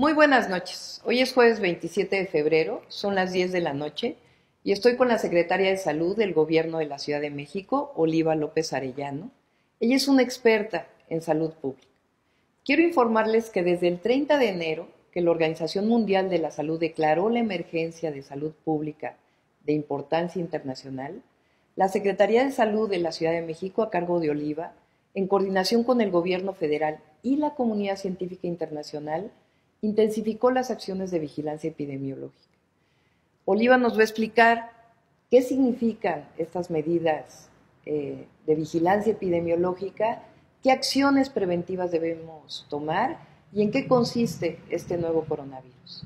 Muy buenas noches. Hoy es jueves 27 de febrero, son las 10 de la noche y estoy con la secretaria de Salud del Gobierno de la Ciudad de México, Oliva López Arellano. Ella es una experta en salud pública. Quiero informarles que desde el 30 de enero, que la Organización Mundial de la Salud declaró la emergencia de salud pública de importancia internacional, la Secretaría de Salud de la Ciudad de México a cargo de Oliva, en coordinación con el Gobierno federal y la comunidad científica internacional, intensificó las acciones de vigilancia epidemiológica. Oliva nos va a explicar qué significan estas medidas eh, de vigilancia epidemiológica, qué acciones preventivas debemos tomar y en qué consiste este nuevo coronavirus.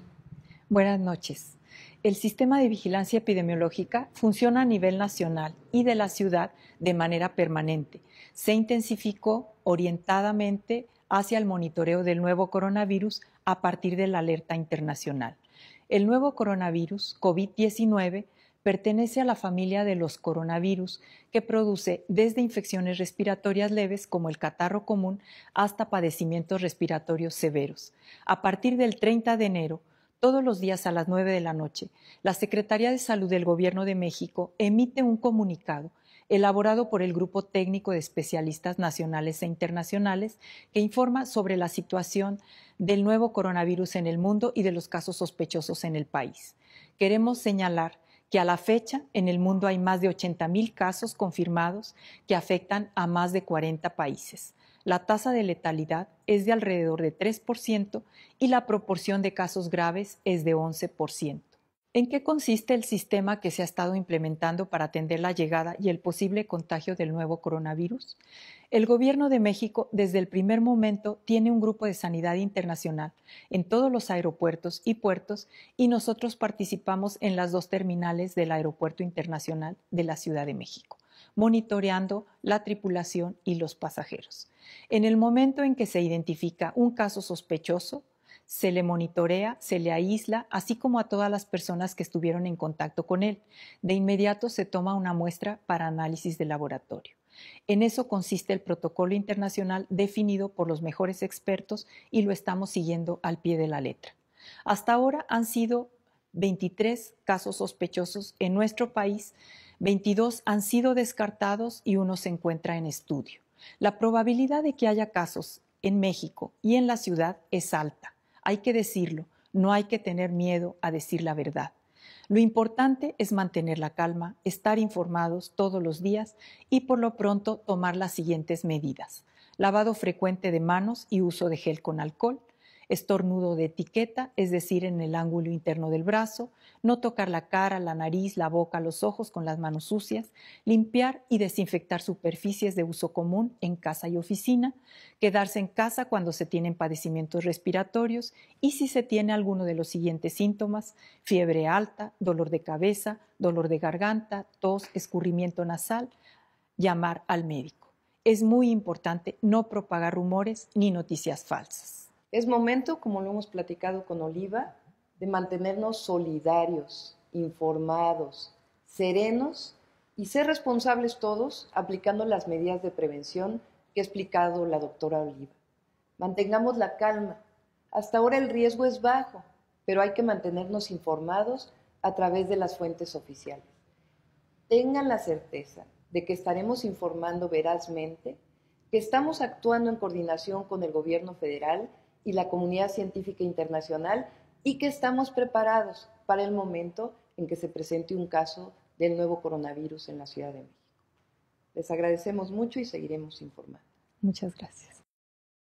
Buenas noches. El sistema de vigilancia epidemiológica funciona a nivel nacional y de la ciudad de manera permanente. Se intensificó orientadamente hacia el monitoreo del nuevo coronavirus a partir de la alerta internacional. El nuevo coronavirus, COVID-19, pertenece a la familia de los coronavirus que produce desde infecciones respiratorias leves como el catarro común hasta padecimientos respiratorios severos. A partir del 30 de enero, todos los días a las 9 de la noche, la Secretaría de Salud del Gobierno de México emite un comunicado elaborado por el Grupo Técnico de Especialistas Nacionales e Internacionales, que informa sobre la situación del nuevo coronavirus en el mundo y de los casos sospechosos en el país. Queremos señalar que a la fecha en el mundo hay más de 80.000 casos confirmados que afectan a más de 40 países. La tasa de letalidad es de alrededor de 3% y la proporción de casos graves es de 11%. ¿En qué consiste el sistema que se ha estado implementando para atender la llegada y el posible contagio del nuevo coronavirus? El Gobierno de México desde el primer momento tiene un grupo de sanidad internacional en todos los aeropuertos y puertos y nosotros participamos en las dos terminales del Aeropuerto Internacional de la Ciudad de México monitoreando la tripulación y los pasajeros. En el momento en que se identifica un caso sospechoso, se le monitorea, se le aísla, así como a todas las personas que estuvieron en contacto con él. De inmediato se toma una muestra para análisis de laboratorio. En eso consiste el protocolo internacional definido por los mejores expertos y lo estamos siguiendo al pie de la letra. Hasta ahora han sido 23 casos sospechosos en nuestro país, 22 han sido descartados y uno se encuentra en estudio. La probabilidad de que haya casos en México y en la ciudad es alta. Hay que decirlo, no hay que tener miedo a decir la verdad. Lo importante es mantener la calma, estar informados todos los días y por lo pronto tomar las siguientes medidas. Lavado frecuente de manos y uso de gel con alcohol, estornudo de etiqueta, es decir, en el ángulo interno del brazo, no tocar la cara, la nariz, la boca, los ojos con las manos sucias, limpiar y desinfectar superficies de uso común en casa y oficina, quedarse en casa cuando se tienen padecimientos respiratorios y si se tiene alguno de los siguientes síntomas, fiebre alta, dolor de cabeza, dolor de garganta, tos, escurrimiento nasal, llamar al médico. Es muy importante no propagar rumores ni noticias falsas. Es momento, como lo hemos platicado con Oliva, de mantenernos solidarios, informados, serenos y ser responsables todos aplicando las medidas de prevención que ha explicado la doctora Oliva. Mantengamos la calma. Hasta ahora el riesgo es bajo, pero hay que mantenernos informados a través de las fuentes oficiales. Tengan la certeza de que estaremos informando verazmente, que estamos actuando en coordinación con el gobierno federal y la comunidad científica internacional y que estamos preparados para el momento en que se presente un caso del nuevo coronavirus en la Ciudad de México. Les agradecemos mucho y seguiremos informando. Muchas gracias.